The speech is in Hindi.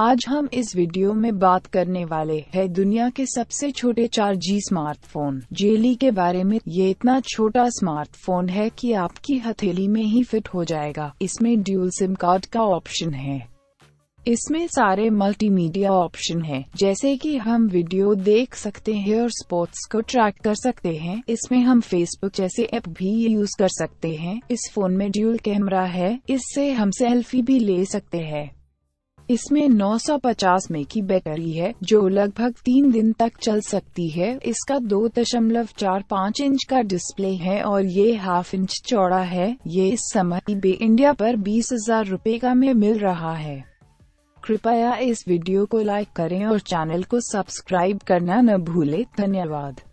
आज हम इस वीडियो में बात करने वाले हैं दुनिया के सबसे छोटे 4G स्मार्टफोन जेली के बारे में ये इतना छोटा स्मार्टफोन है कि आपकी हथेली में ही फिट हो जाएगा इसमें ड्यूल सिम कार्ड का ऑप्शन है इसमें सारे मल्टीमीडिया ऑप्शन है जैसे कि हम वीडियो देख सकते हैं और स्पोर्ट्स को ट्रैक कर सकते हैं इसमें हम फेसबुक जैसे ऐप भी यूज कर सकते हैं इस फोन में ड्यूल कैमरा है इससे हम सेल्फी भी ले सकते हैं इसमें 950 में की बैटरी है जो लगभग तीन दिन तक चल सकती है इसका 2.45 इंच का डिस्प्ले है और ये हाफ इंच चौड़ा है ये इस समय बे इंडिया पर बीस हजार रूपए का में मिल रहा है कृपया इस वीडियो को लाइक करें और चैनल को सब्सक्राइब करना न भूले धन्यवाद